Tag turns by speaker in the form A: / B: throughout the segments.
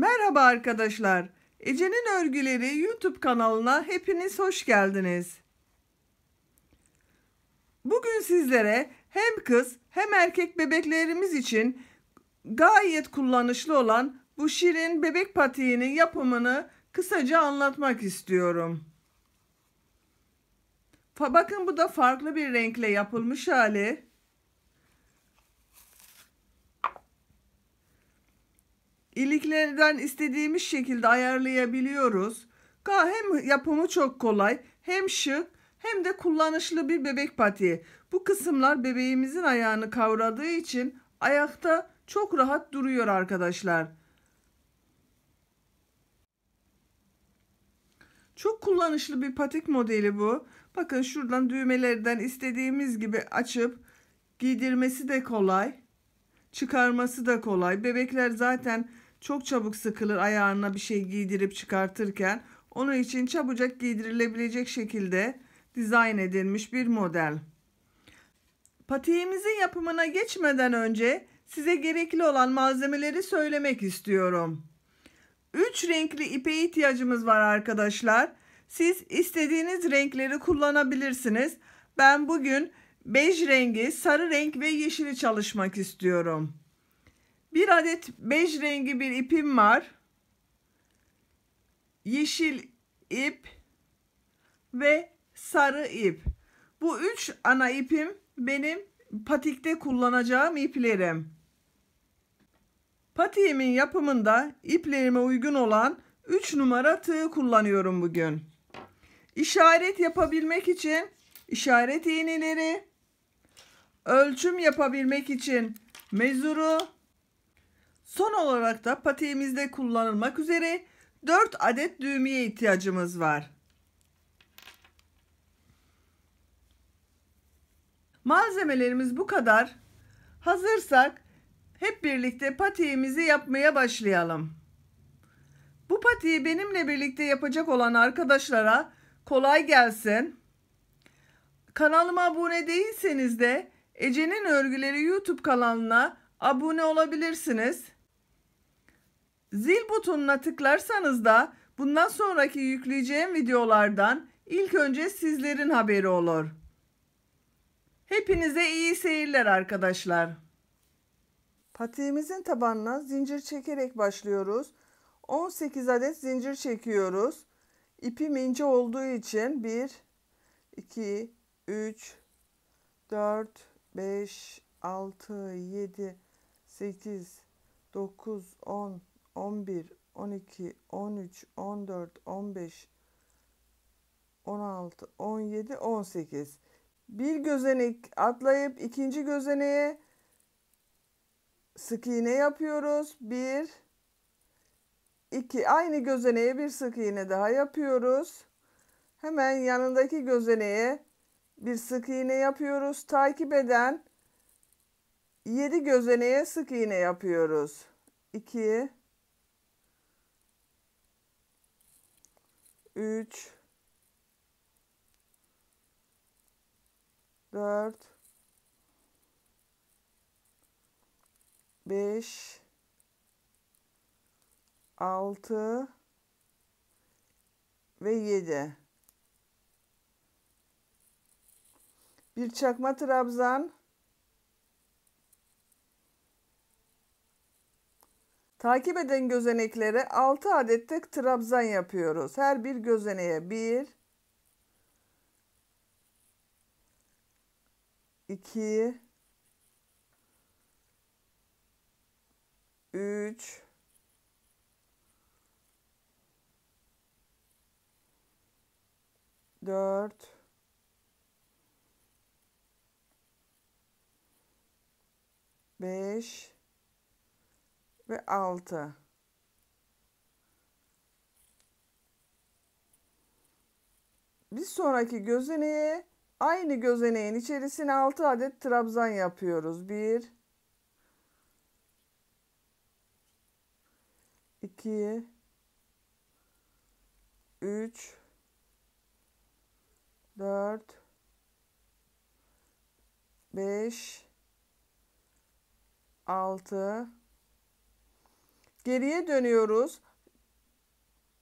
A: Merhaba arkadaşlar. Ece'nin örgüleri YouTube kanalına hepiniz hoş geldiniz. Bugün sizlere hem kız hem erkek bebeklerimiz için gayet kullanışlı olan bu şirin bebek patiğinin yapımını kısaca anlatmak istiyorum. Bakın bu da farklı bir renkle yapılmış hali. iliklerden istediğimiz şekilde ayarlayabiliyoruz. Hem yapımı çok kolay hem şık hem de kullanışlı bir bebek patiği. Bu kısımlar bebeğimizin ayağını kavradığı için ayakta çok rahat duruyor arkadaşlar. Çok kullanışlı bir patik modeli bu. Bakın şuradan düğmelerden istediğimiz gibi açıp giydirmesi de kolay. Çıkarması da kolay. Bebekler zaten çok çabuk sıkılır ayağına bir şey giydirip çıkartırken onun için çabucak giydirilebilecek şekilde dizayn edilmiş bir model. Patiğimizin yapımına geçmeden önce size gerekli olan malzemeleri söylemek istiyorum. 3 renkli ipe ihtiyacımız var arkadaşlar. Siz istediğiniz renkleri kullanabilirsiniz. Ben bugün bej rengi, sarı renk ve yeşili çalışmak istiyorum. Bir adet bej rengi bir ipim var. Yeşil ip ve sarı ip. Bu üç ana ipim benim patikte kullanacağım iplerim. Patiğimin yapımında iplerime uygun olan 3 numara tığ kullanıyorum bugün. İşaret yapabilmek için işaret iğneleri, ölçüm yapabilmek için mezuru Son olarak da patiğimizde kullanılmak üzere 4 adet düğmeye ihtiyacımız var. Malzemelerimiz bu kadar. Hazırsak hep birlikte patiğimizi yapmaya başlayalım. Bu patiği benimle birlikte yapacak olan arkadaşlara kolay gelsin. Kanalıma abone değilseniz de Ece'nin Örgüleri YouTube kanalına abone olabilirsiniz. Zil butonuna tıklarsanız da bundan sonraki yükleyeceğim videolardan ilk önce sizlerin haberi olur. Hepinize iyi seyirler arkadaşlar. Patiğimizin tabanına zincir çekerek başlıyoruz. 18 adet zincir çekiyoruz. İpim ince olduğu için 1, 2, 3, 4, 5, 6, 7, 8, 9, 10, 11, 12, 13, 14, 15, 16, 17, 18. Bir gözenek atlayıp ikinci gözeneğe sık iğne yapıyoruz. 1 2 aynı gözeneğe bir sık iğne daha yapıyoruz. Hemen yanındaki gözeneğe bir sık iğne yapıyoruz. Takip eden 7 gözeneğe sık iğne yapıyoruz. 2 3 4 5 6 ve 7 bir çakma trabzan Takip eden gözeneklere 6 adet de trabzan yapıyoruz. Her bir gözeneğe 1 2 3 4 5 ve 6. Bir sonraki gözeneğe aynı gözeneğin içerisine 6 adet trabzan yapıyoruz. 1 2 3 4 5 6 Geriye dönüyoruz.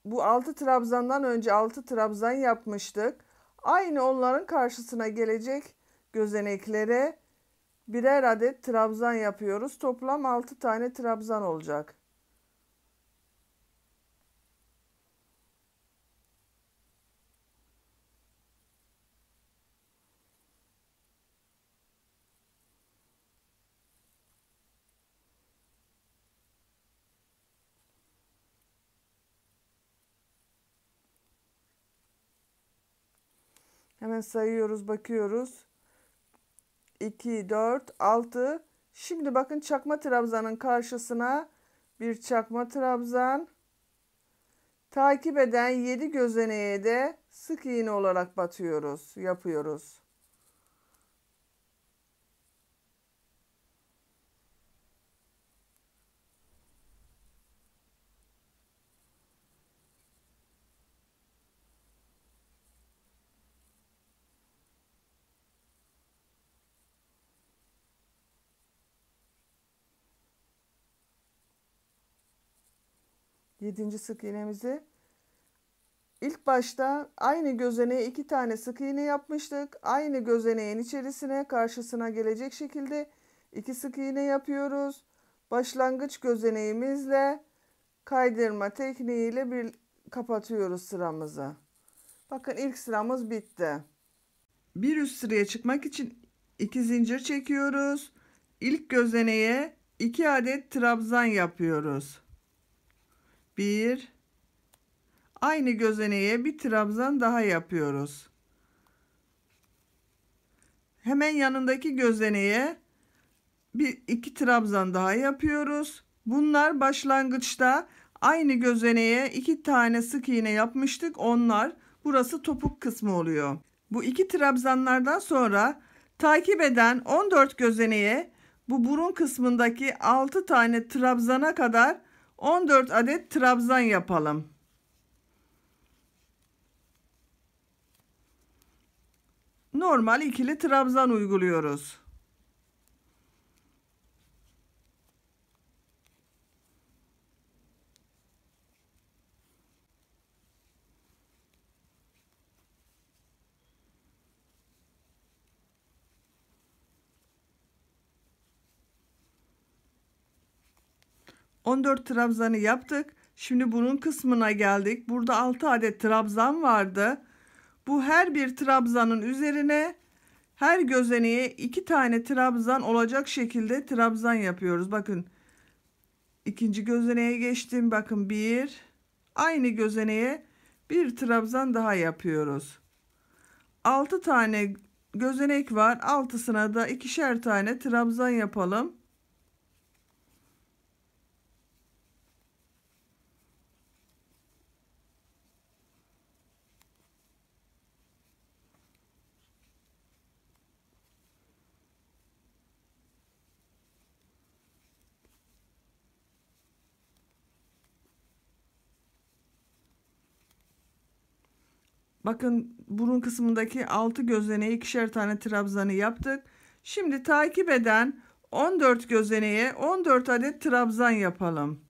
A: Bu 6 trabzandan önce 6 trabzan yapmıştık. Aynı onların karşısına gelecek gözeneklere birer adet trabzan yapıyoruz. Toplam 6 tane trabzan olacak. Hemen sayıyoruz, bakıyoruz. 2, 4, 6. Şimdi bakın çakma trabzanın karşısına bir çakma trabzan. Takip eden 7 gözeneğe de sık iğne olarak batıyoruz, yapıyoruz. Yedinci sık iğnemizi ilk başta aynı gözeneğe iki tane sık iğne yapmıştık. Aynı gözeneğin içerisine karşısına gelecek şekilde iki sık iğne yapıyoruz. Başlangıç gözeneğimizle kaydırma tekniğiyle bir kapatıyoruz sıramızı. Bakın ilk sıramız bitti. Bir üst sıraya çıkmak için iki zincir çekiyoruz. İlk gözeneğe iki adet trabzan yapıyoruz. Bir aynı gözeneğe bir trabzan daha yapıyoruz. Hemen yanındaki gözeneğe bir iki trabzan daha yapıyoruz. Bunlar başlangıçta aynı gözeneğe iki tane sık iğne yapmıştık. Onlar burası topuk kısmı oluyor. Bu iki trabzanlardan sonra takip eden 14 gözeneğe bu burun kısmındaki 6 tane trabzana kadar 14 adet trabzan yapalım. Normal ikili trabzan uyguluyoruz. 14 trabzanı yaptık. Şimdi bunun kısmına geldik. Burada 6 adet trabzan vardı. Bu her bir trabzanın üzerine her gözeneğe 2 tane trabzan olacak şekilde trabzan yapıyoruz. Bakın ikinci gözeneğe geçtim. Bakın bir aynı gözeneğe bir trabzan daha yapıyoruz. 6 tane gözenek var. Altısına da ikişer tane trabzan yapalım. Bakın burun kısmındaki 6 gözleneği ikişer tane trabzanı yaptık. Şimdi takip eden 14 gözeneğe 14 adet trabzan yapalım.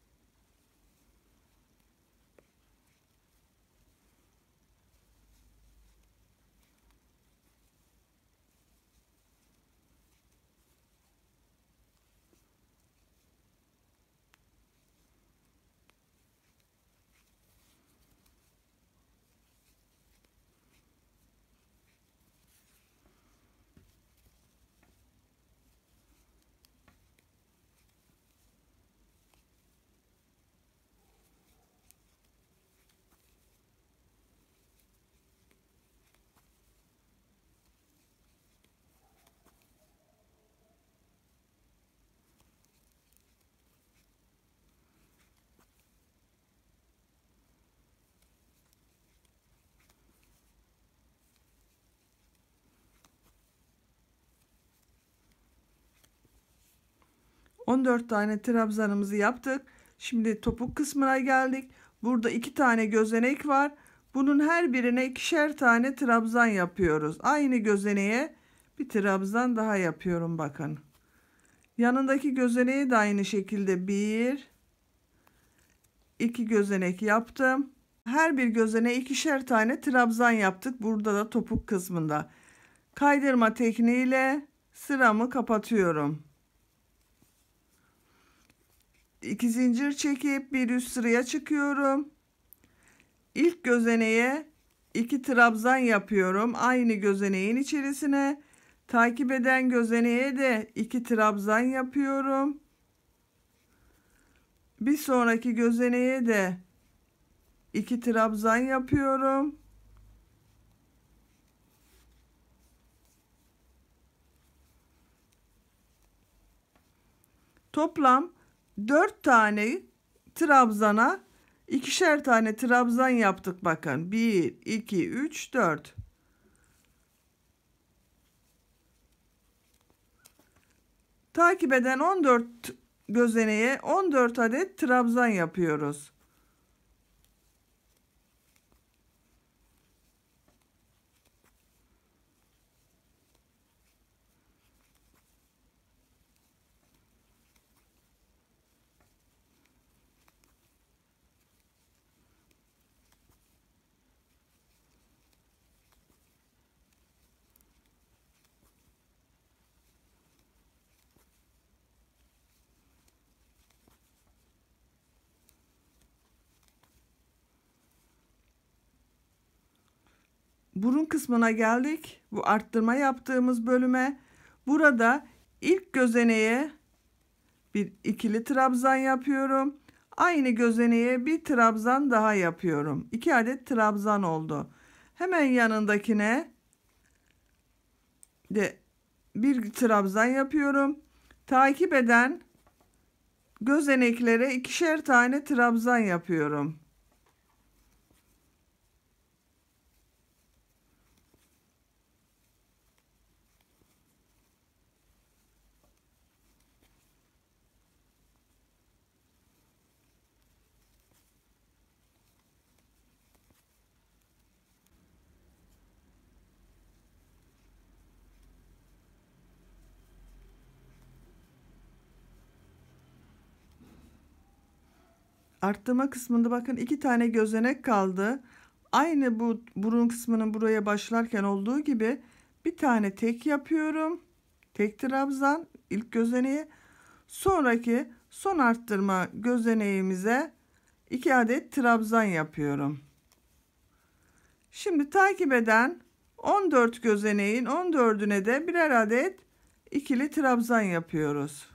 A: 14 tane trabzanımızı yaptık. Şimdi topuk kısmına geldik. Burada iki tane gözenek var. Bunun her birine ikişer tane trabzan yapıyoruz. Aynı gözeneğe bir trabzan daha yapıyorum bakın. Yanındaki gözeneği de aynı şekilde bir, iki gözenek yaptım. Her bir gözene ikişer tane trabzan yaptık. Burada da topuk kısmında. Kaydırma tekniğiyle sıramı kapatıyorum. 2 zincir çekip bir üst sıraya çıkıyorum. İlk gözeneğe 2 trabzan yapıyorum. Aynı gözeneğin içerisine takip eden gözeneğe de 2 trabzan yapıyorum. Bir sonraki gözeneğe de 2 trabzan yapıyorum. Toplam 4 tane trabzana ikişer tane trabzan yaptık bakın. 1, 2, 3, 4. Takip eden 14 gözeneye 14 adet trabzan yapıyoruz. burun kısmına geldik. Bu arttırma yaptığımız bölüme. Burada ilk gözeneğe bir ikili trabzan yapıyorum. Aynı gözeneğe bir trabzan daha yapıyorum. İki adet trabzan oldu. Hemen yanındakine de bir trabzan yapıyorum. Takip eden gözeneklere ikişer tane trabzan yapıyorum. arttırma kısmında bakın iki tane gözenek kaldı. Aynı bu burun kısmının buraya başlarken olduğu gibi bir tane tek yapıyorum. Tek trabzan ilk gözeneği. Sonraki son arttırma gözeneğimize iki adet trabzan yapıyorum. Şimdi takip eden 14 gözeneğin 14'üne de birer adet ikili trabzan yapıyoruz.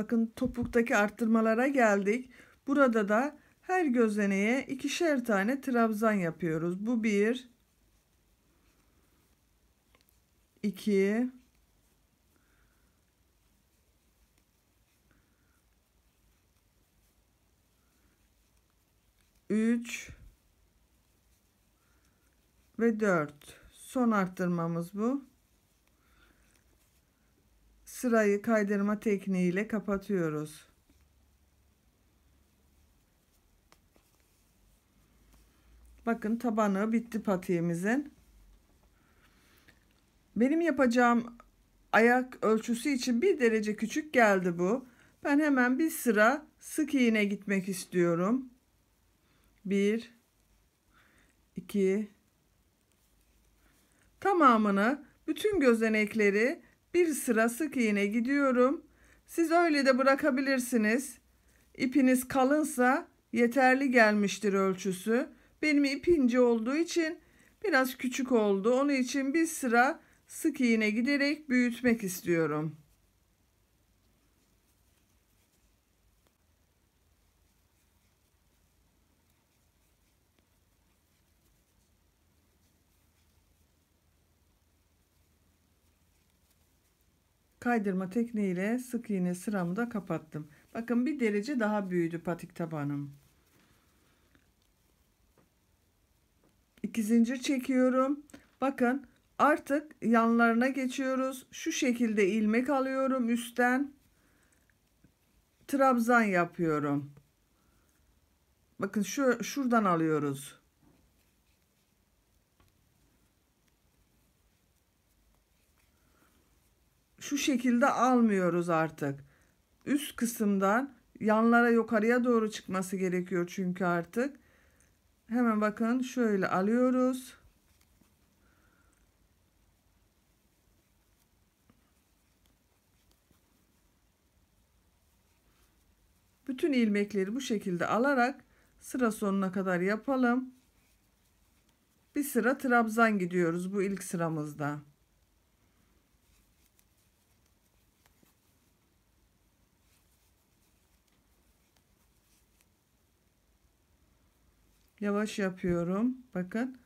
A: Bakın topuktaki arttırmalara geldik. Burada da her gözeneğe ikişer tane trabzan yapıyoruz. Bu bir, iki, üç ve dört. Son arttırmamız bu sırayı kaydırma tekniğiyle kapatıyoruz. Bakın tabanı bitti patiğimizin. Benim yapacağım ayak ölçüsü için bir derece küçük geldi bu. Ben hemen bir sıra sık iğne gitmek istiyorum. 1 2 Tamamını bütün gözenekleri bir sıra sık iğne gidiyorum. Siz öyle de bırakabilirsiniz. İpiniz kalınsa yeterli gelmiştir ölçüsü. Benim ip ince olduğu için biraz küçük oldu. Onun için bir sıra sık iğne giderek büyütmek istiyorum. Kaydırma tekniğiyle sık iğne sıramı da kapattım. Bakın bir derece daha büyüdü patik tabanım. İki zincir çekiyorum. Bakın artık yanlarına geçiyoruz. Şu şekilde ilmek alıyorum üstten. Trabzan yapıyorum. Bakın şu şuradan alıyoruz. şu şekilde almıyoruz artık. Üst kısımdan yanlara yukarıya doğru çıkması gerekiyor çünkü artık. Hemen bakın şöyle alıyoruz. Bütün ilmekleri bu şekilde alarak sıra sonuna kadar yapalım. Bir sıra trabzan gidiyoruz bu ilk sıramızda. yavaş yapıyorum bakın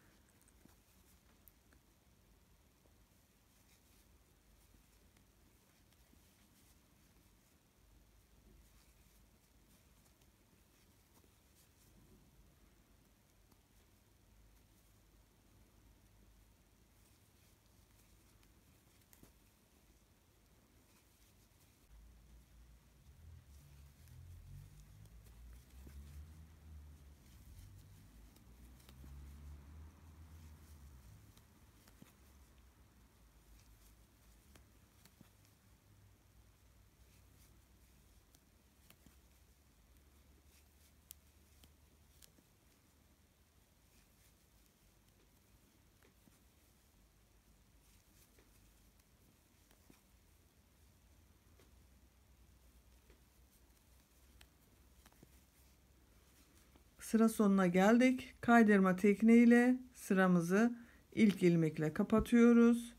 A: sıra sonuna geldik. Kaydırma tekne ile sıramızı ilk ilmekle kapatıyoruz.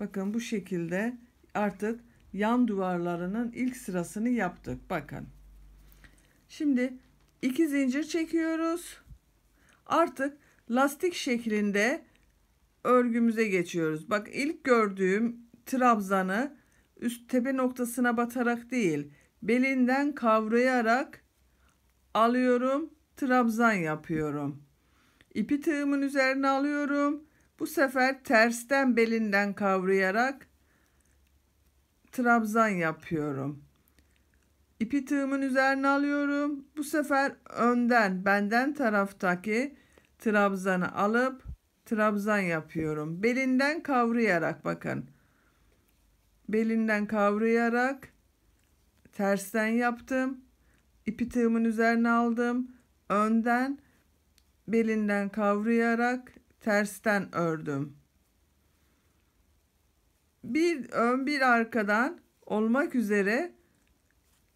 A: Bakın bu şekilde artık yan duvarlarının ilk sırasını yaptık. Bakın. Şimdi iki zincir çekiyoruz. Artık lastik şeklinde örgümüze geçiyoruz. Bak ilk gördüğüm trabzanı üst tepe noktasına batarak değil, belinden kavrayarak alıyorum, trabzan yapıyorum. İpi tığımın üzerine alıyorum. Bu sefer tersten belinden kavrayarak trabzan yapıyorum. İpi tığımın üzerine alıyorum. Bu sefer önden, benden taraftaki trabzanı alıp trabzan yapıyorum. Belinden kavrayarak bakın. Belinden kavrayarak tersten yaptım ipi tığımın üzerine aldım. Önden belinden kavrayarak tersten ördüm. Bir ön bir arkadan olmak üzere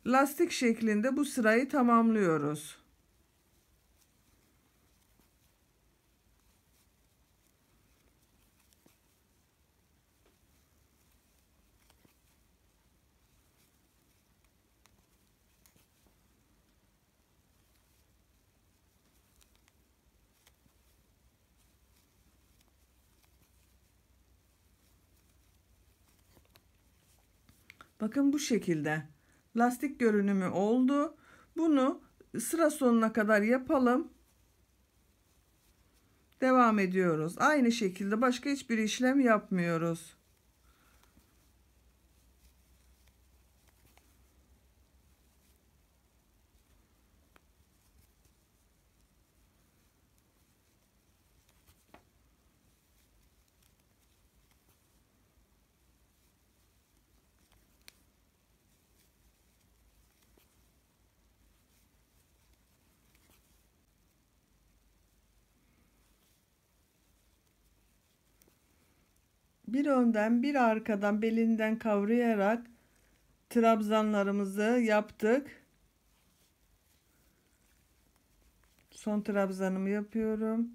A: lastik şeklinde bu sırayı tamamlıyoruz. Bakın bu şekilde lastik görünümü oldu. Bunu sıra sonuna kadar yapalım. Devam ediyoruz. Aynı şekilde başka hiçbir işlem yapmıyoruz. bir önden bir arkadan belinden kavrayarak trabzanlarımızı yaptık. Son trabzanımı yapıyorum.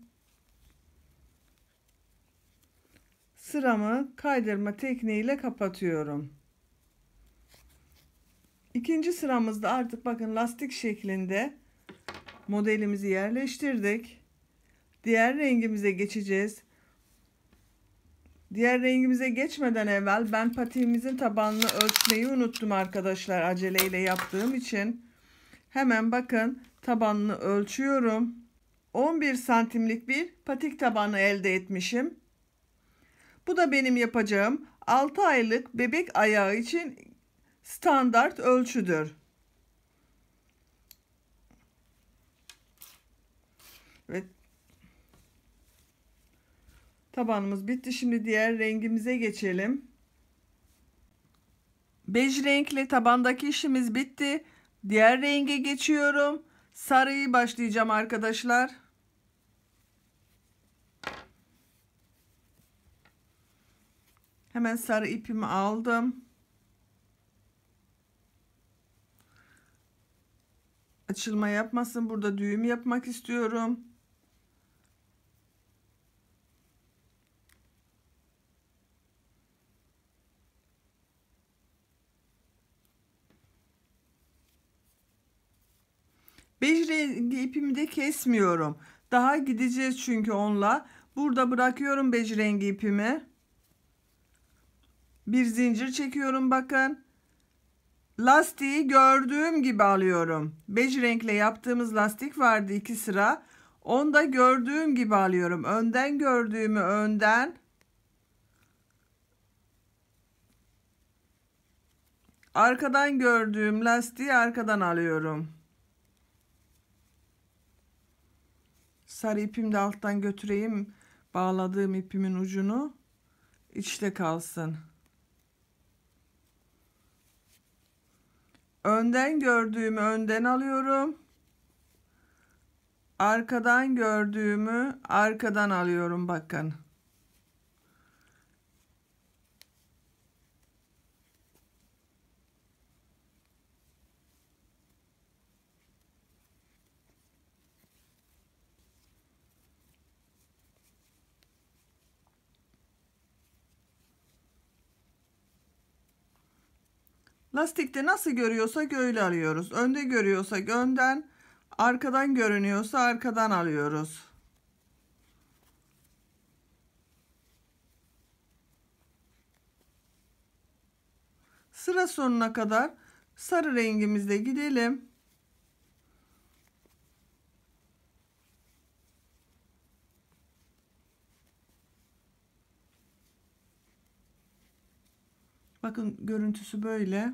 A: Sıramı kaydırma tekniğiyle kapatıyorum. İkinci sıramızda artık bakın lastik şeklinde modelimizi yerleştirdik. Diğer rengimize geçeceğiz. Diğer rengimize geçmeden evvel ben patiğimizin tabanını ölçmeyi unuttum arkadaşlar aceleyle yaptığım için. Hemen bakın tabanını ölçüyorum. 11 santimlik bir patik tabanı elde etmişim. Bu da benim yapacağım 6 aylık bebek ayağı için standart ölçüdür. Tabanımız bitti. Şimdi diğer rengimize geçelim. Bej renkli tabandaki işimiz bitti. Diğer renge geçiyorum. Sarıyı başlayacağım arkadaşlar. Hemen sarı ipimi aldım. Açılma yapmasın. Burada düğüm yapmak istiyorum. Bej rengi ipimi de kesmiyorum. Daha gideceğiz çünkü onunla. Burada bırakıyorum bej rengi ipimi. Bir zincir çekiyorum bakın. Lastiği gördüğüm gibi alıyorum. Bej renkle yaptığımız lastik vardı iki sıra. Onda gördüğüm gibi alıyorum. Önden gördüğümü önden. Arkadan gördüğüm lastiği arkadan alıyorum. sarı ipimi de alttan götüreyim. Bağladığım ipimin ucunu içte kalsın. Önden gördüğümü önden alıyorum. Arkadan gördüğümü arkadan alıyorum bakın. Lastikte nasıl görüyorsak öyle alıyoruz. Önde görüyorsak önden, arkadan görünüyorsa arkadan alıyoruz. Sıra sonuna kadar sarı rengimizle gidelim. Bakın görüntüsü böyle.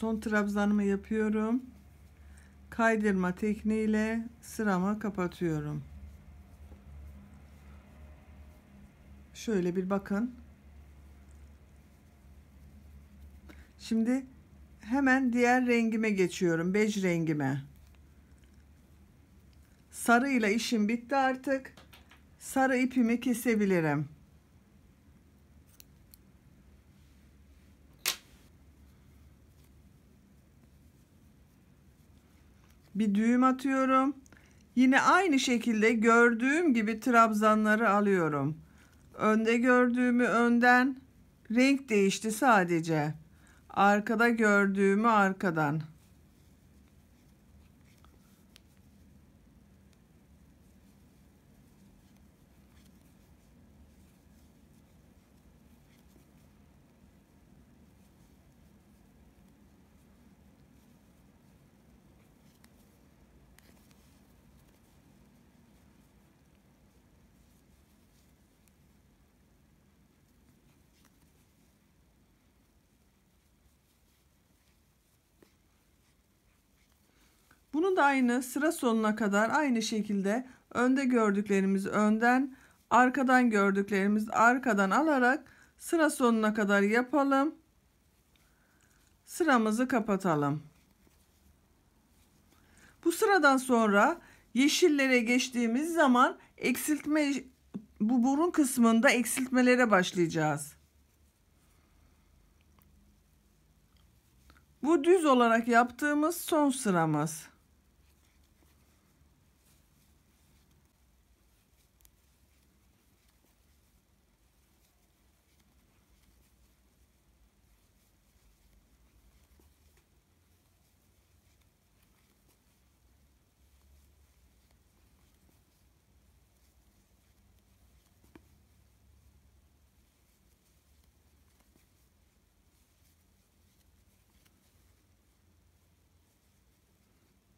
A: son trabzanımı yapıyorum. Kaydırma tekniğiyle sıramı kapatıyorum. Şöyle bir bakın. Şimdi hemen diğer rengime geçiyorum. Bej rengime. Sarıyla işim bitti artık. Sarı ipimi kesebilirim. bir düğüm atıyorum. Yine aynı şekilde gördüğüm gibi trabzanları alıyorum. Önde gördüğümü önden renk değişti sadece. Arkada gördüğümü arkadan. Bunu da aynı sıra sonuna kadar aynı şekilde önde gördüklerimiz önden, arkadan gördüklerimiz arkadan alarak sıra sonuna kadar yapalım. Sıramızı kapatalım. Bu sıradan sonra yeşillere geçtiğimiz zaman eksiltme bu burun kısmında eksiltmelere başlayacağız. Bu düz olarak yaptığımız son sıramız.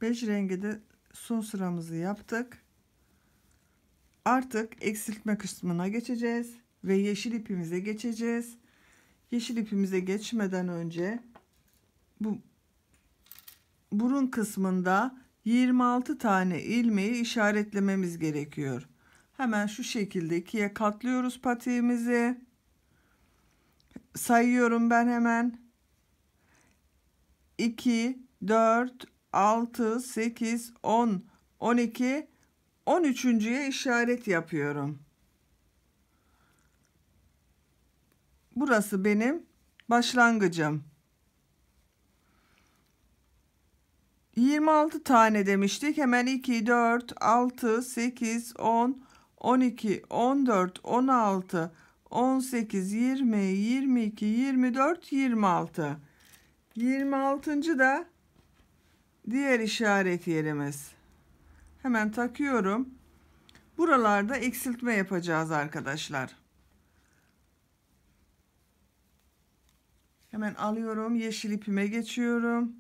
A: Bej rengi de son sıramızı yaptık. Artık eksiltme kısmına geçeceğiz ve yeşil ipimize geçeceğiz. Yeşil ipimize geçmeden önce bu burun kısmında 26 tane ilmeği işaretlememiz gerekiyor. Hemen şu şekilde ikiye katlıyoruz patiğimizi. Sayıyorum ben hemen. 2, 4, 6, 8, 10, 12, 13.ye işaret yapıyorum. Burası benim başlangıcım. 26 tane demiştik. Hemen 2, 4, 6, 8, 10, 12, 14, 16, 18, 20, 22, 24, 26. 26. da diğer işaret yerimiz. Hemen takıyorum. Buralarda eksiltme yapacağız arkadaşlar. Hemen alıyorum. Yeşil ipime geçiyorum.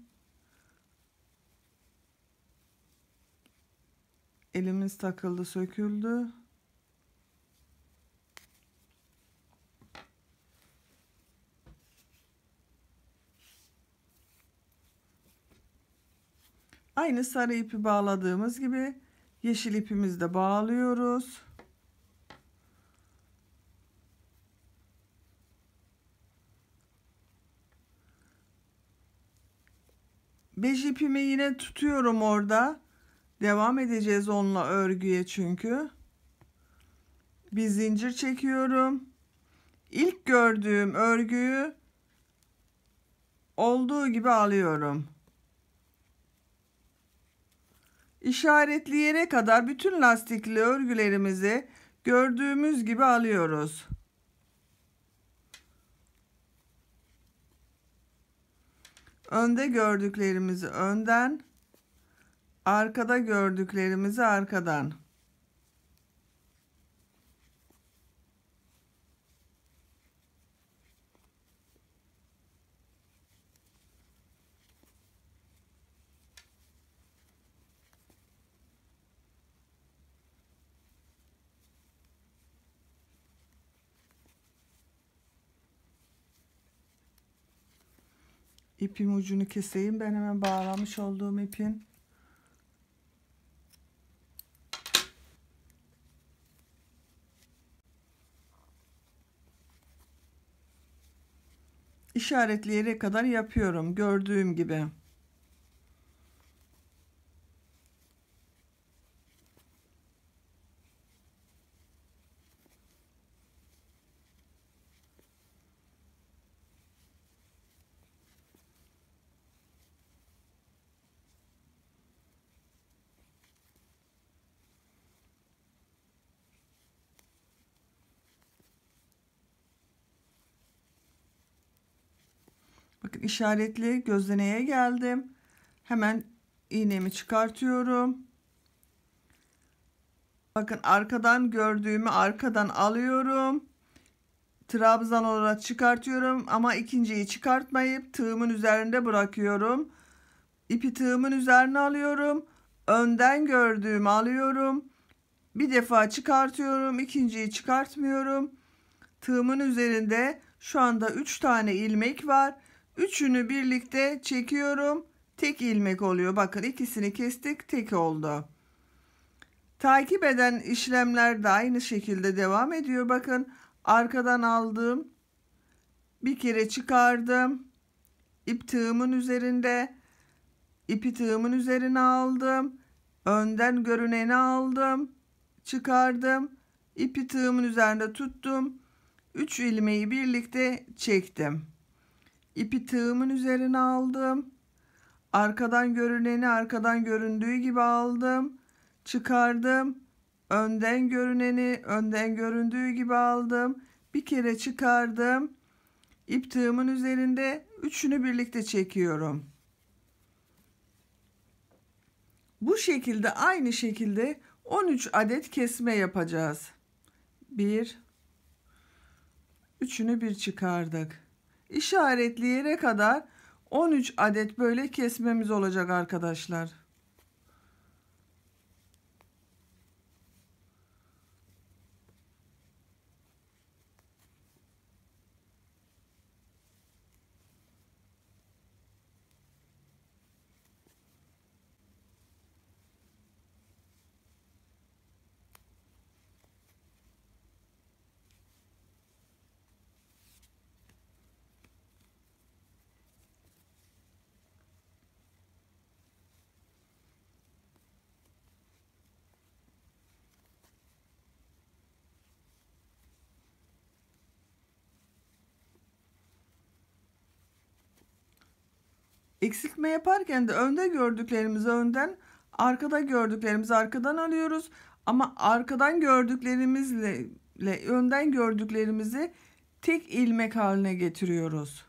A: Elimiz takıldı, söküldü. Aynı sarı ipi bağladığımız gibi yeşil ipimizi de bağlıyoruz. Bej ipimi yine tutuyorum orada. Devam edeceğiz onunla örgüye çünkü. Bir zincir çekiyorum. İlk gördüğüm örgüyü olduğu gibi alıyorum. İşaretleyene kadar bütün lastikli örgülerimizi gördüğümüz gibi alıyoruz. Önde gördüklerimizi önden, arkada gördüklerimizi arkadan. İpim ucunu keseyim. Ben hemen bağlamış olduğum ipin işaretleyerek kadar yapıyorum gördüğüm gibi. küçük işaretli gözleneye geldim. Hemen iğnemi çıkartıyorum. Bakın arkadan gördüğümü arkadan alıyorum. Trabzan olarak çıkartıyorum ama ikinciyi çıkartmayıp tığımın üzerinde bırakıyorum. İpi tığımın üzerine alıyorum. Önden gördüğümü alıyorum. Bir defa çıkartıyorum. ikinciyi çıkartmıyorum. Tığımın üzerinde şu anda 3 tane ilmek var. Üçünü birlikte çekiyorum. Tek ilmek oluyor. Bakın ikisini kestik. Tek oldu. Takip eden işlemler de aynı şekilde devam ediyor. Bakın arkadan aldım. Bir kere çıkardım. ip tığımın üzerinde. ipi tığımın üzerine aldım. Önden görüneni aldım. Çıkardım. ipi tığımın üzerinde tuttum. 3 ilmeği birlikte çektim. İpi tığımın üzerine aldım. Arkadan görüneni arkadan göründüğü gibi aldım. Çıkardım. Önden görüneni önden göründüğü gibi aldım. Bir kere çıkardım. İp tığımın üzerinde üçünü birlikte çekiyorum. Bu şekilde aynı şekilde 13 adet kesme yapacağız. 1 Üçünü bir çıkardık yere kadar 13 adet böyle kesmemiz olacak arkadaşlar. Eksiltme yaparken de önde gördüklerimizi önden, arkada gördüklerimizi arkadan alıyoruz. Ama arkadan gördüklerimizle ile önden gördüklerimizi tek ilmek haline getiriyoruz.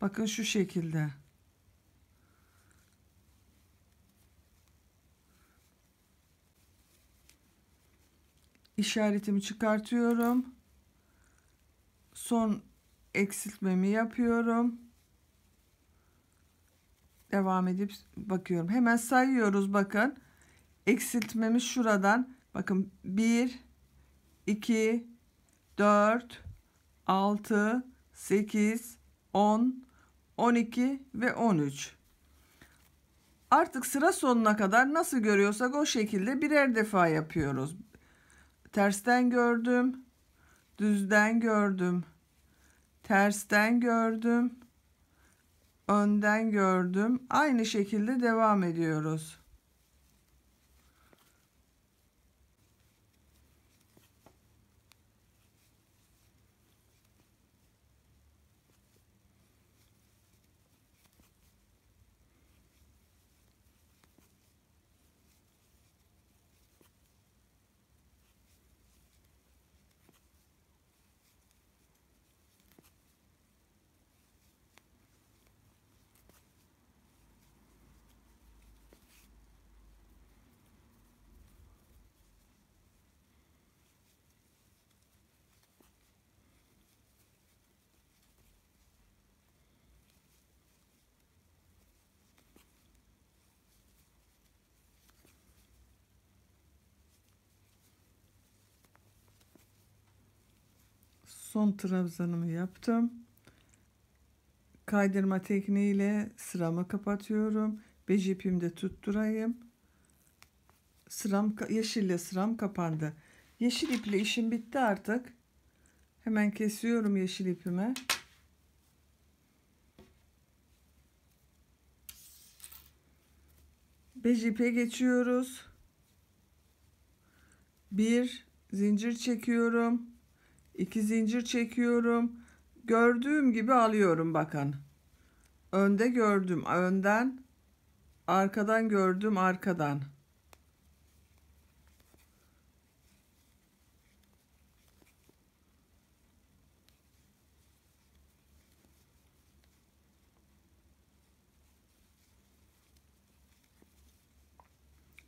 A: Bakın şu şekilde. İşaretimi çıkartıyorum. Son eksiltmemi yapıyorum devam edip bakıyorum. Hemen sayıyoruz bakın. Eksiltmemiz şuradan. Bakın 1, 2, 4, 6, 8, 10, 12 ve 13. Artık sıra sonuna kadar nasıl görüyorsak o şekilde birer defa yapıyoruz. Tersten gördüm, düzden gördüm, tersten gördüm, önden gördüm. Aynı şekilde devam ediyoruz. son trabzanımı yaptım. Kaydırma tekniğiyle sıramı kapatıyorum. Bej ipimde tutturayım. Sıram yeşille sıram kapandı. Yeşil iple işim bitti artık. Hemen kesiyorum yeşil ipimi. Bej ipe geçiyoruz. Bir zincir çekiyorum. 2 zincir çekiyorum. Gördüğüm gibi alıyorum bakın. Önde gördüm önden. Arkadan gördüm arkadan.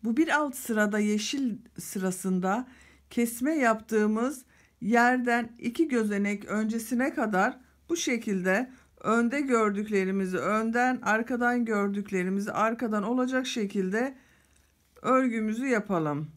A: Bu bir alt sırada yeşil sırasında kesme yaptığımız yerden iki gözenek öncesine kadar bu şekilde önde gördüklerimizi önden, arkadan gördüklerimizi arkadan olacak şekilde örgümüzü yapalım.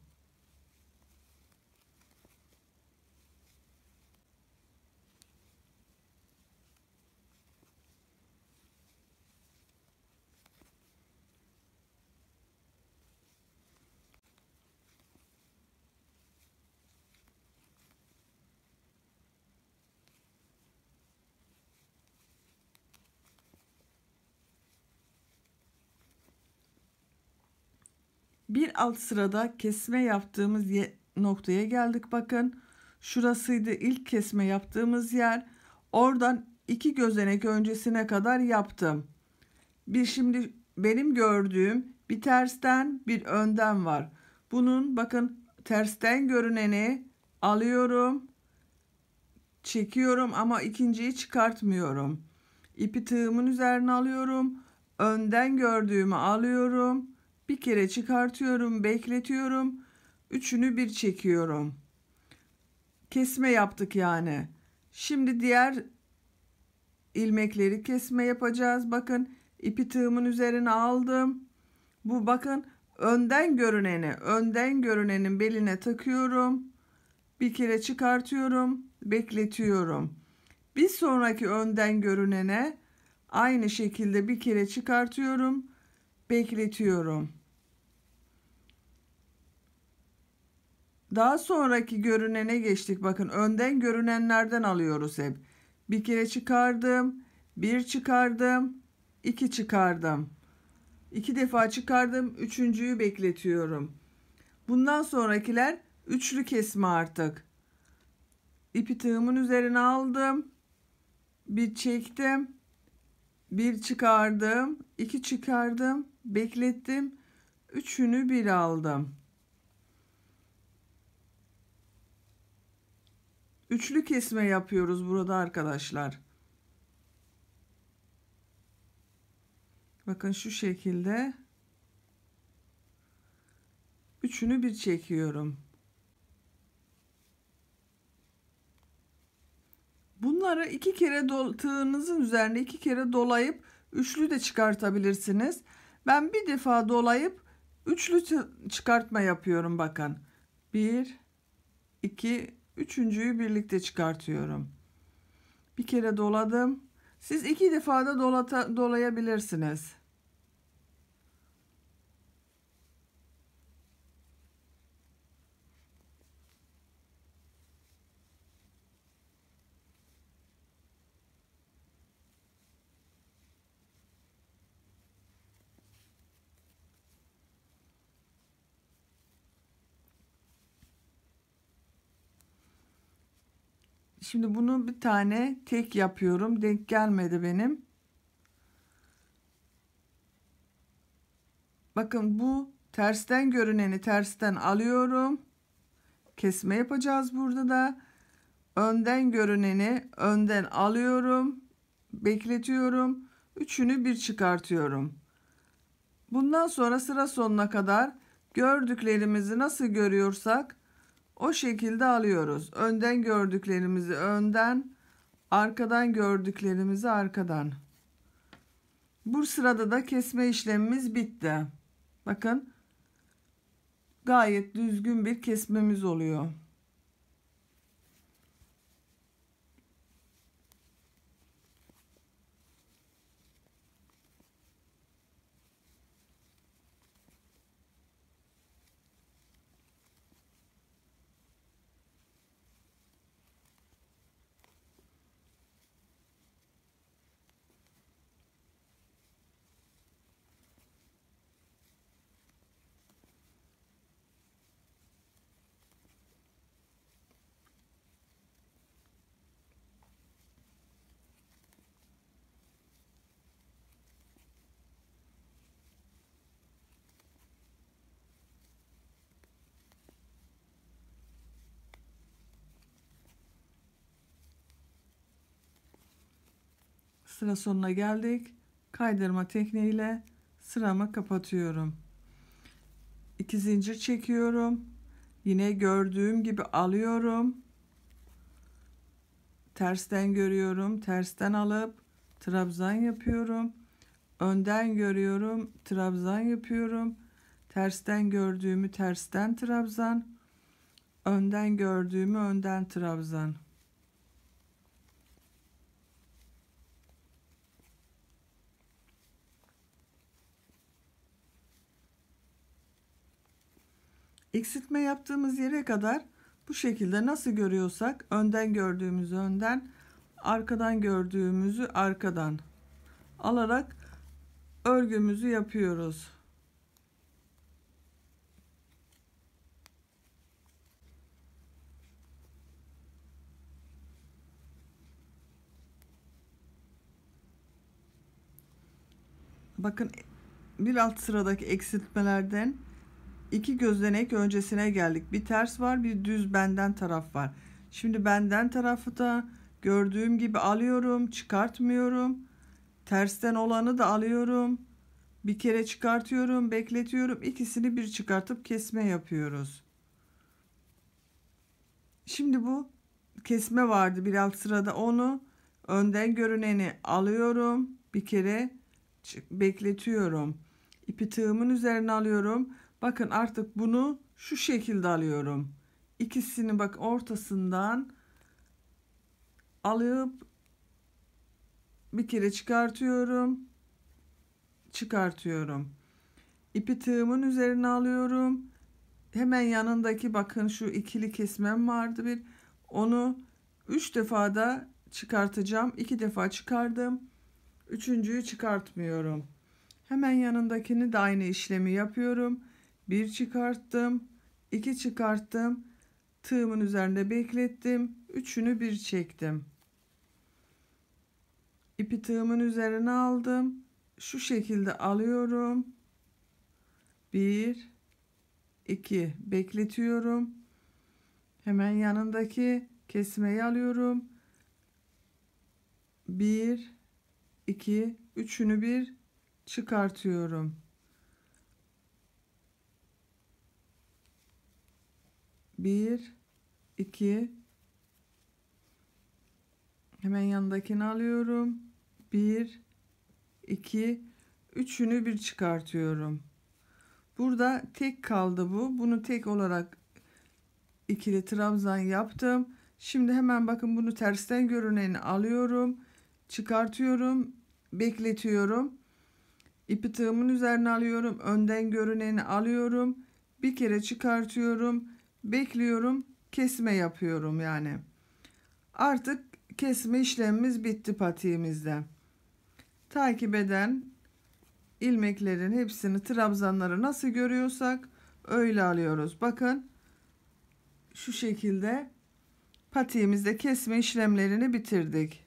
A: bir alt sırada kesme yaptığımız noktaya geldik bakın. Şurasıydı ilk kesme yaptığımız yer. Oradan iki gözenek öncesine kadar yaptım. Bir şimdi benim gördüğüm bir tersten bir önden var. Bunun bakın tersten görüneni alıyorum. Çekiyorum ama ikinciyi çıkartmıyorum. İpi tığımın üzerine alıyorum. Önden gördüğümü alıyorum. Bir kere çıkartıyorum, bekletiyorum. Üçünü bir çekiyorum. Kesme yaptık yani. Şimdi diğer ilmekleri kesme yapacağız. Bakın ipi tığımın üzerine aldım. Bu bakın önden görüneni, önden görünenin beline takıyorum. Bir kere çıkartıyorum, bekletiyorum. Bir sonraki önden görünene aynı şekilde bir kere çıkartıyorum bekletiyorum. Daha sonraki görünene geçtik. Bakın önden görünenlerden alıyoruz hep. Bir kere çıkardım. Bir çıkardım. iki çıkardım. iki defa çıkardım. Üçüncüyü bekletiyorum. Bundan sonrakiler üçlü kesme artık. İpi tığımın üzerine aldım. Bir çektim. Bir çıkardım. iki çıkardım beklettim. Üçünü bir aldım. Üçlü kesme yapıyoruz burada arkadaşlar. Bakın şu şekilde. Üçünü bir çekiyorum. Bunları iki kere tığınızın üzerine iki kere dolayıp üçlü de çıkartabilirsiniz. Ben bir defa dolayıp üçlü çıkartma yapıyorum bakın. Bir, iki, üçüncüyü birlikte çıkartıyorum. Bir kere doladım. Siz iki defada dolata, dolayabilirsiniz. Şimdi bunu bir tane tek yapıyorum. Denk gelmedi benim. Bakın bu tersten görüneni tersten alıyorum. Kesme yapacağız burada da. Önden görüneni önden alıyorum. Bekletiyorum. Üçünü bir çıkartıyorum. Bundan sonra sıra sonuna kadar gördüklerimizi nasıl görüyorsak o şekilde alıyoruz. Önden gördüklerimizi önden, arkadan gördüklerimizi arkadan. Bu sırada da kesme işlemimiz bitti. Bakın gayet düzgün bir kesmemiz oluyor. Sıra sonuna geldik. Kaydırma tekniğiyle sıramı kapatıyorum. 2 zincir çekiyorum. Yine gördüğüm gibi alıyorum. Tersten görüyorum. Tersten alıp trabzan yapıyorum. Önden görüyorum. Trabzan yapıyorum. Tersten gördüğümü tersten trabzan. Önden gördüğümü önden trabzan. eksiltme yaptığımız yere kadar bu şekilde nasıl görüyorsak önden gördüğümüzü önden arkadan gördüğümüzü arkadan alarak örgümüzü yapıyoruz. Bakın bir alt sıradaki eksiltmelerden İki gözlenek öncesine geldik. Bir ters var bir düz benden taraf var. Şimdi benden tarafı da gördüğüm gibi alıyorum çıkartmıyorum. Tersten olanı da alıyorum. Bir kere çıkartıyorum bekletiyorum. İkisini bir çıkartıp kesme yapıyoruz. Şimdi bu kesme vardı bir alt sırada onu önden görüneni alıyorum bir kere bekletiyorum. İpi tığımın üzerine alıyorum. Bakın artık bunu şu şekilde alıyorum. İkisini bak ortasından alıp bir kere çıkartıyorum. Çıkartıyorum. İpi tığımın üzerine alıyorum. Hemen yanındaki bakın şu ikili kesmem vardı bir. Onu 3 defa da çıkartacağım. 2 defa çıkardım. Üçüncüyü çıkartmıyorum. Hemen yanındakini de aynı işlemi yapıyorum. 1 çıkarttım 2 çıkarttım tığımın üzerinde beklettim üçünü bir çektim ipi tığımın üzerine aldım şu şekilde alıyorum 1 2 bekletiyorum hemen yanındaki kesmeyi alıyorum 1 2 üçünü bir çıkartıyorum 1 2 hemen yanındakini alıyorum 1 2 üçünü bir çıkartıyorum burada tek kaldı bu bunu tek olarak ikili trabzan yaptım şimdi hemen bakın bunu tersten görüneni alıyorum çıkartıyorum bekletiyorum ipi tığımın üzerine alıyorum önden görüneni alıyorum bir kere çıkartıyorum bekliyorum. Kesme yapıyorum yani. Artık kesme işlemimiz bitti patiğimizde. Takip eden ilmeklerin hepsini trabzanları nasıl görüyorsak öyle alıyoruz. Bakın şu şekilde patiğimizde kesme işlemlerini bitirdik.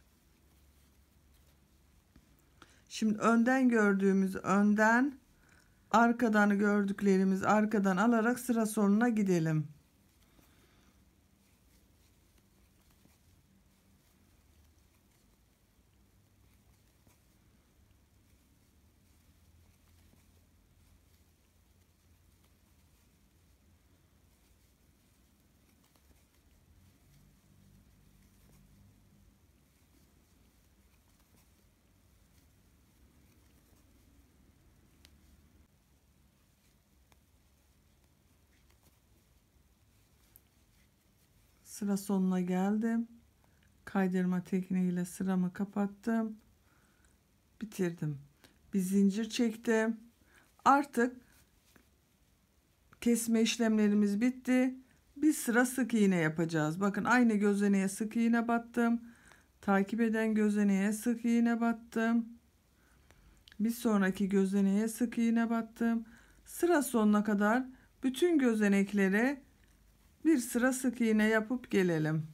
A: Şimdi önden gördüğümüz önden arkadan gördüklerimiz arkadan alarak sıra sonuna gidelim. sıra sonuna geldim. Kaydırma tekniğiyle sıramı kapattım. Bitirdim. Bir zincir çektim. Artık kesme işlemlerimiz bitti. Bir sıra sık iğne yapacağız. Bakın aynı gözeneğe sık iğne battım. Takip eden gözeneğe sık iğne battım. Bir sonraki gözeneğe sık iğne battım. Sıra sonuna kadar bütün gözeneklere bir sıra sık iğne yapıp gelelim.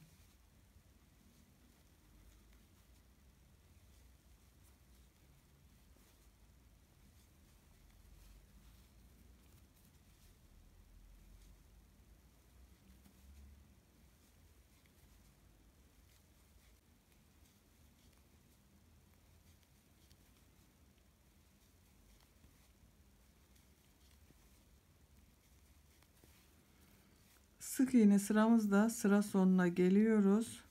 A: sık iğne sıramızda sıra sonuna geliyoruz.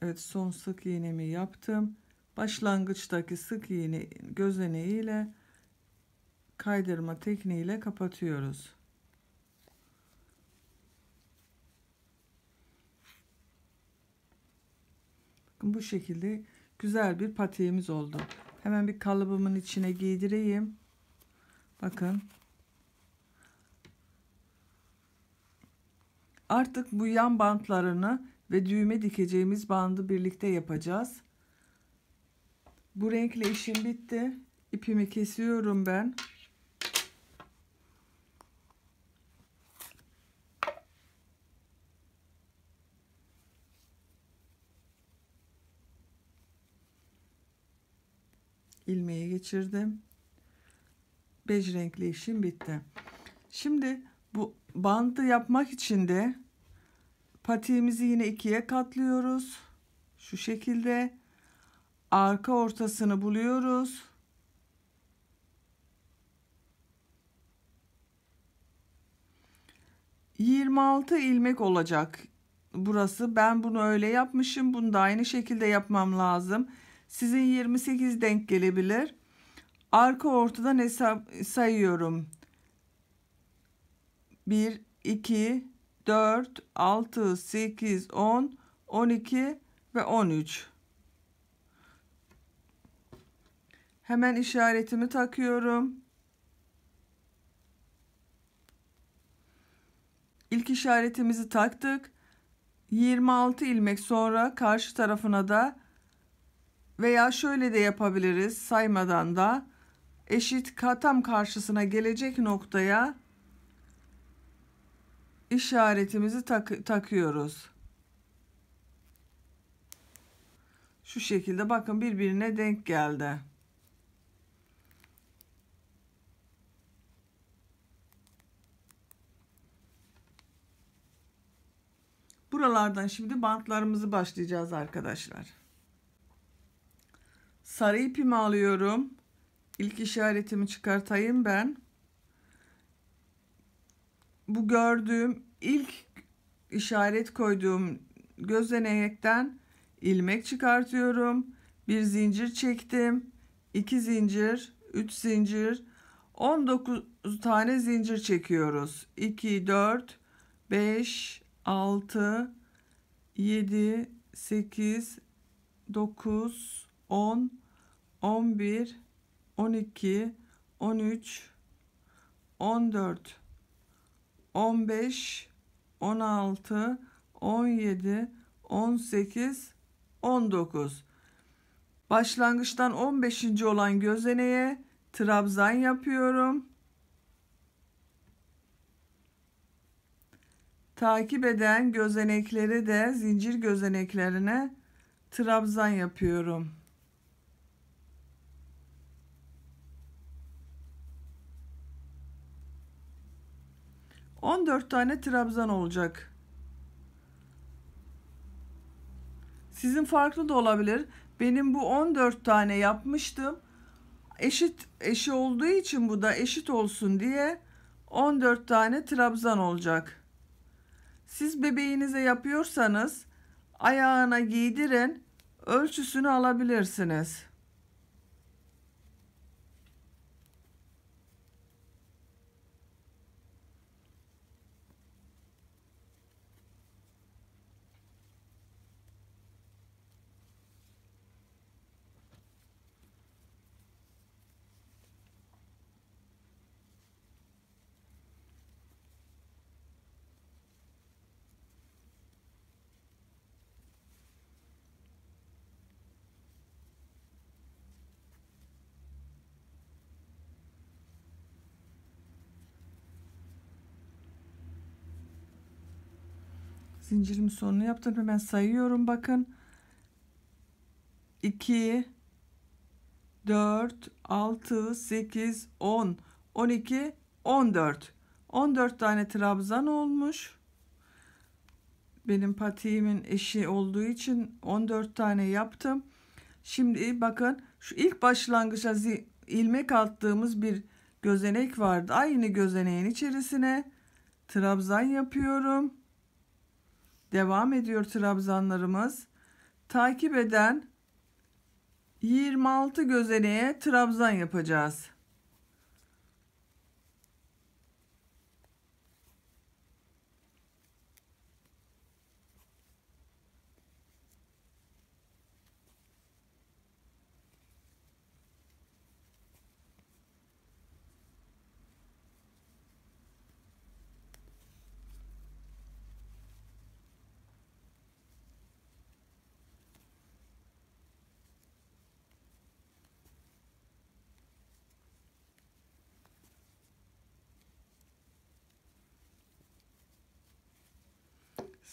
A: Evet son sık iğnemi yaptım. Başlangıçtaki sık iğne gözeneği ile kaydırma tekniğiyle kapatıyoruz. Bakın bu şekilde güzel bir patiğimiz oldu. Hemen bir kalıbımın içine giydireyim. Bakın Artık bu yan bantlarını ve düğme dikeceğimiz bandı birlikte yapacağız. Bu renkle işim bitti. İpimi kesiyorum ben. ilmeği geçirdim. Bej renkli işim bitti. Şimdi bu bandı yapmak için de patiğimizi yine ikiye katlıyoruz. Şu şekilde arka ortasını buluyoruz. Yirmi altı ilmek olacak burası. Ben bunu öyle yapmışım. Bunu da aynı şekilde yapmam lazım. Sizin 28 denk gelebilir. Arka ortadan hesap sayıyorum. 1, 2, 4, 6, 8, 10, 12 ve 13. Hemen işaretimi takıyorum. İlk işaretimizi taktık. 26 ilmek sonra karşı tarafına da veya şöyle de yapabiliriz saymadan da eşit katam karşısına gelecek noktaya işaretimizi tak takıyoruz. Şu şekilde bakın birbirine denk geldi. Buralardan şimdi bantlarımızı başlayacağız arkadaşlar. Sarı ipimi alıyorum. İlk işaretimi çıkartayım ben bu gördüğüm ilk işaret koyduğum gözlenekten ilmek çıkartıyorum. Bir zincir çektim. 2 zincir, 3 zincir, 19 tane zincir çekiyoruz. 2 4 5 6 7 8 9 10 11 12 13 14 15, 16, 17, 18, 19. Başlangıçtan 15. olan gözeneğe trabzan yapıyorum. Takip eden gözenekleri de zincir gözeneklerine trabzan yapıyorum. 14 tane trabzan olacak. Sizin farklı da olabilir. Benim bu 14 tane yapmıştım. Eşit eşi olduğu için bu da eşit olsun diye 14 tane trabzan olacak. Siz bebeğinize yapıyorsanız ayağına giydirin ölçüsünü alabilirsiniz. zincirimin sonunu yaptım hemen sayıyorum bakın 2 4 6 8 10 12 14 14 tane trabzan olmuş benim patiğimin eşi olduğu için 14 tane yaptım şimdi bakın şu ilk başlangıçta ilmek attığımız bir gözenek vardı aynı gözeneğin içerisine trabzan yapıyorum Devam ediyor trabzanlarımız. Takip eden 26 gözeneğe trabzan yapacağız.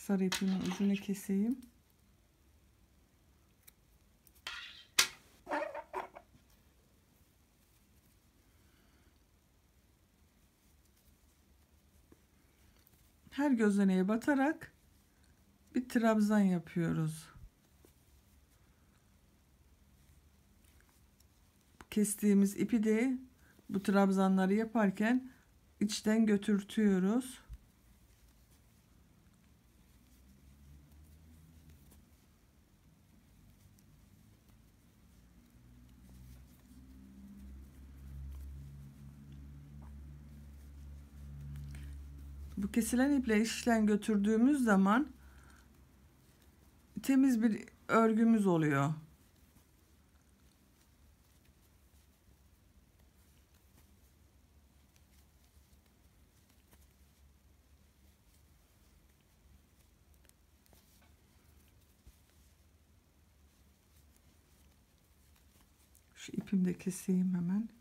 A: sarı ipimin ucunu keseyim. Her gözeneye batarak bir trabzan yapıyoruz. Kestiğimiz ipi de bu trabzanları yaparken içten götürtüyoruz. kesilen iple işlen götürdüğümüz zaman temiz bir örgümüz oluyor. Şu ipimi de keseyim hemen.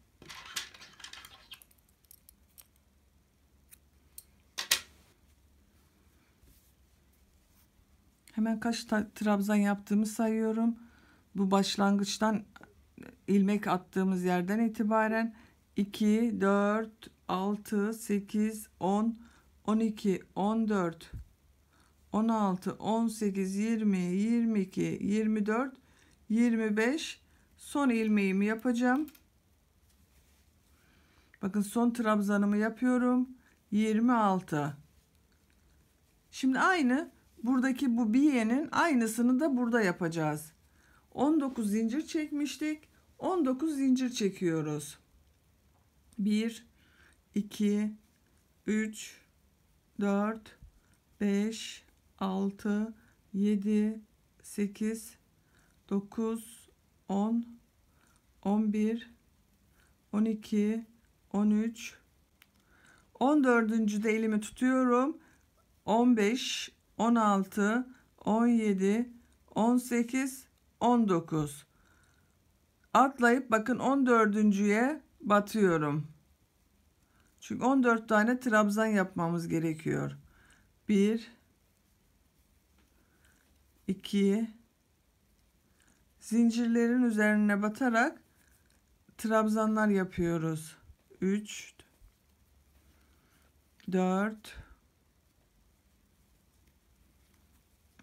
A: hemen kaç trabzan yaptığımı sayıyorum. Bu başlangıçtan e, ilmek attığımız yerden itibaren 2, 4, 6, 8, 10, 12, 14, 16, 18, 20, 22, 24, 25 son ilmeğimi yapacağım. Bakın son trabzanımı yapıyorum. 26. Şimdi aynı buradaki bu biyenin aynısını da burada yapacağız. 19 zincir çekmiştik. 19 zincir çekiyoruz. 1 2 3 4 5 6 7 8 9 10 11 12 13 14. de elimi tutuyorum. 15 16, 17, 18, 19. Atlayıp bakın 14.ye batıyorum. Çünkü 14 tane trabzan yapmamız gerekiyor. 1 2 Zincirlerin üzerine batarak trabzanlar yapıyoruz. 3 4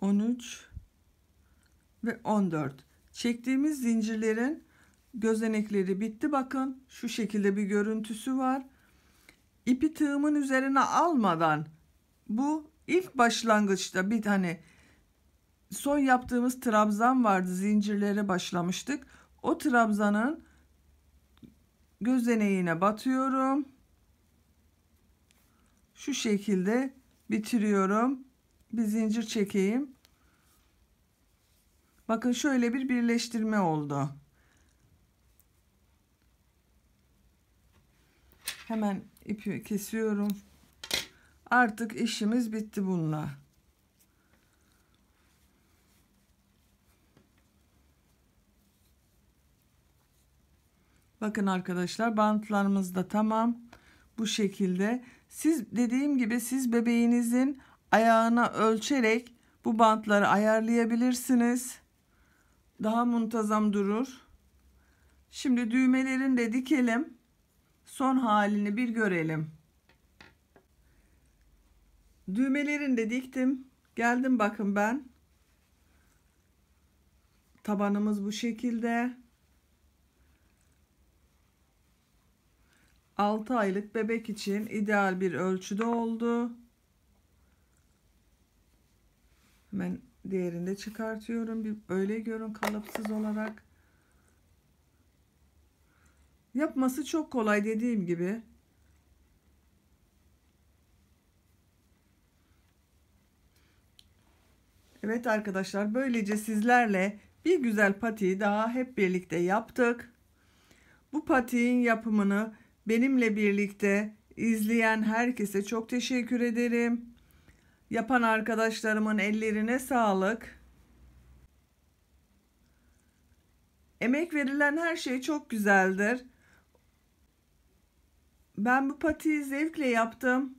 A: 13 ve 14. Çektiğimiz zincirlerin gözenekleri bitti. Bakın şu şekilde bir görüntüsü var. ipi tığımın üzerine almadan bu ilk başlangıçta bir tane son yaptığımız trabzan vardı. Zincirlere başlamıştık. O trabzanın gözeneğine batıyorum. Şu şekilde bitiriyorum bir zincir çekeyim. Bakın şöyle bir birleştirme oldu. Hemen ipi kesiyorum. Artık işimiz bitti bununla. Bakın arkadaşlar bantlarımız da tamam. Bu şekilde. Siz dediğim gibi siz bebeğinizin ayağına ölçerek bu bantları ayarlayabilirsiniz. Daha muntazam durur. Şimdi düğmelerini de dikelim. Son halini bir görelim. Düğmelerini de diktim. Geldim bakın ben. Tabanımız bu şekilde. 6 aylık bebek için ideal bir ölçüde oldu. Hemen diğerini de çıkartıyorum. Bir böyle görün kalıpsız olarak. Yapması çok kolay dediğim gibi. Evet arkadaşlar böylece sizlerle bir güzel patiyi daha hep birlikte yaptık. Bu patiğin yapımını benimle birlikte izleyen herkese çok teşekkür ederim. Yapan arkadaşlarımın ellerine sağlık. Emek verilen her şey çok güzeldir. Ben bu patiyi zevkle yaptım.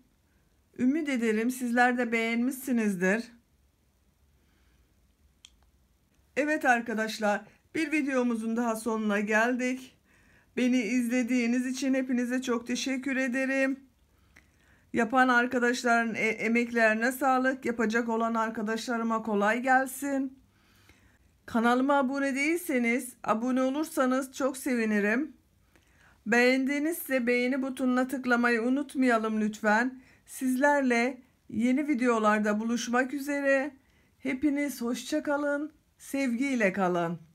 A: Ümit ederim sizler de beğenmişsinizdir. Evet arkadaşlar bir videomuzun daha sonuna geldik. Beni izlediğiniz için hepinize çok teşekkür ederim. Yapan arkadaşların e emeklerine sağlık. Yapacak olan arkadaşlarıma kolay gelsin. Kanalıma abone değilseniz, abone olursanız çok sevinirim. Beğendiğinizse beğeni butonuna tıklamayı unutmayalım lütfen. Sizlerle yeni videolarda buluşmak üzere. Hepiniz hoşçakalın, sevgiyle kalın.